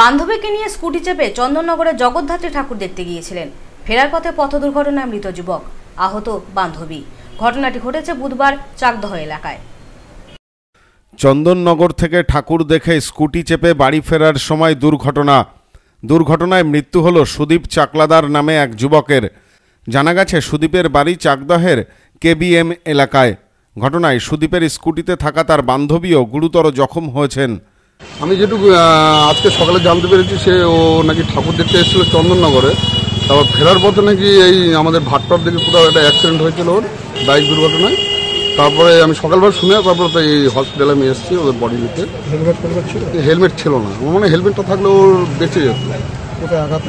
বান্ধবীকে নিয়ে স্কুটি চেপে চন্দননগরে জগদ্ধাত্রী ঠাকুর দেখতে গিয়েছিলেন ফেরার পথে পথ দুর্ঘটনায় মৃত যুবক আহত বান্ধবী ঘটনাটি ঘটেছে বুধবার চাকদহ এলাকায় চন্দননগর থেকে ঠাকুর দেখে স্কুটি চেপে বাড়ি ফেরার সময় দুর্ঘটনা দুর্ঘটনায় মৃত্যু হল সুদীপ চাকলাদার নামে এক যুবকের জানা গেছে সুদীপের বাড়ি চাকদহের কেবিএম এলাকায় ঘটনায় সুদীপের স্কুটিতে থাকা তার বান্ধবীও গুরুতর জখম হয়েছেন আমি যেটুকু আজকে সকালে জানতে পেরেছি সে ও নাকি ঠাকুর দেখতে এসেছিল চন্দননগরে তারপর ফেরার পথে নাকি এই আমাদের ভাটপার দিকে কোথাও একটা অ্যাক্সিডেন্ট হয়েছিল ওর বাইক দুর্ঘটনায় তারপরে আমি সকালবার শুনে তারপরে তো এই হসপিটালে আমি এসেছি ওদের বডি নিতে হেলমেট ছিল না আমার মানে হেলমেটটা থাকলে ওর বেঁচে যেত আঘাত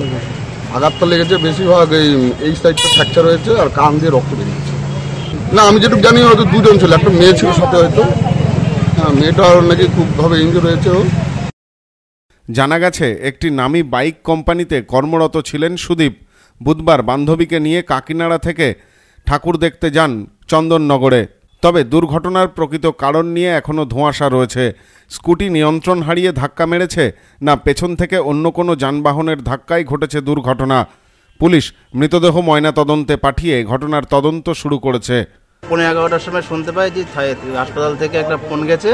আঘাতটা লেগেছে বেশিরভাগ এই এই সাইডটা ফ্র্যাকচার হয়েছে আর কান দিয়ে রক্ত বেরিয়েছে না আমি যেটুকু জানি হয়তো দুজন ছিল একটা মেয়ে ছিল সাথে হয়তো হ্যাঁ, মেয়েটার নাকি খুবভাবে ইঞ্জুর হয়েছে জানা গেছে একটি নামি বাইক কোম্পানিতে কর্মরত ছিলেন সুদীপ বুধবার বান্ধবীকে নিয়ে কাকিনাড়া থেকে ঠাকুর দেখতে যান চন্দননগরে তবে দুর্ঘটনার প্রকৃত কারণ নিয়ে এখনও ধোঁয়াশা রয়েছে স্কুটি নিয়ন্ত্রণ হারিয়ে ধাক্কা মেরেছে না পেছন থেকে অন্য কোনো যানবাহনের ধাক্কায় ঘটেছে দুর্ঘটনা পুলিশ মৃতদেহ ময়নাতদন্তে পাঠিয়ে ঘটনার তদন্ত শুরু করেছে পনেরো এগারোটার সময় শুনতে পাই যে হাসপাতাল থেকে একটা ফোন গেছে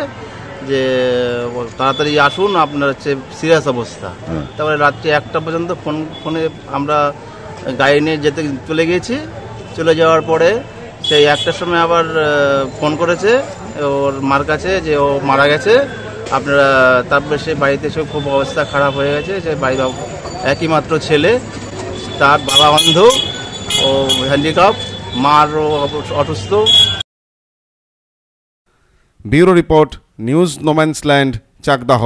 যে তাড়াতাড়ি আসুন আপনার হচ্ছে সিরিয়াস অবস্থা হ্যাঁ। তারপরে রাত্রি একটা পর্যন্ত ফোন ফোনে আমরা গাড়ি নিয়ে যেতে চলে গিয়েছি চলে যাওয়ার পরে সেই একটার সময় আবার ফোন করেছে ওর মার কাছে যে ও মারা গেছে আপনারা তারপরে সে বাড়িতে সে খুব অবস্থা খারাপ হয়ে গেছে সে বাড়ি একই মাত্র ছেলে তার বাবা অন্ধ ও হ্যান্ডিক্যাপ মারও অসুস্থ bureau report news no man's land Chakdah